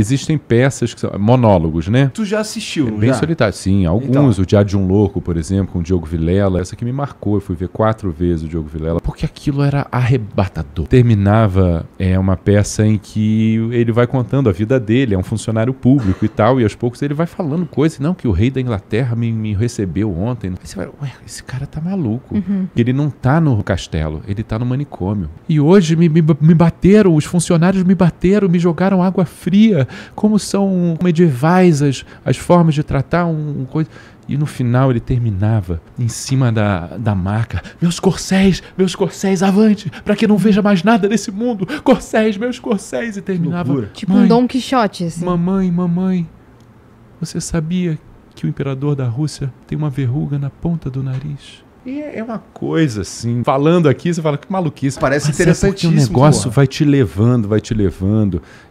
existem peças que são monólogos, né? Tu já assistiu, é Bem já? solitário, sim. Então. Alguns, então. o Diário de um Louco, por exemplo, com o Diogo Vilela. Essa que me marcou, eu fui ver quatro vezes o Diogo Vilela, porque aquilo era arrebatador. Terminava é, uma peça em que ele vai contando a vida dele, é um funcionário público e tal, e aos poucos ele vai falando coisas, não, que o rei da Inglaterra me, me recebeu ontem. Aí você vai, ué, esse cara tá maluco. Uhum. Ele não tá no castelo, ele tá no manicômio. E hoje me, me, me bateram, os funcionários me bateram, me jogaram água fria como são medievais as, as formas de tratar um, um coisa. E no final ele terminava em cima da, da maca: Meus corcéis, meus corcéis, avante, para que não veja mais nada desse mundo. Corcéis, meus corcéis. E terminava. Tipo um Dom Quixote. Assim. Mamãe, mamãe, você sabia que o imperador da Rússia tem uma verruga na ponta do nariz? E é, é uma coisa assim. Falando aqui, você fala que maluquice. Parece Mas interessantíssimo. É porque o negócio porra. vai te levando, vai te levando.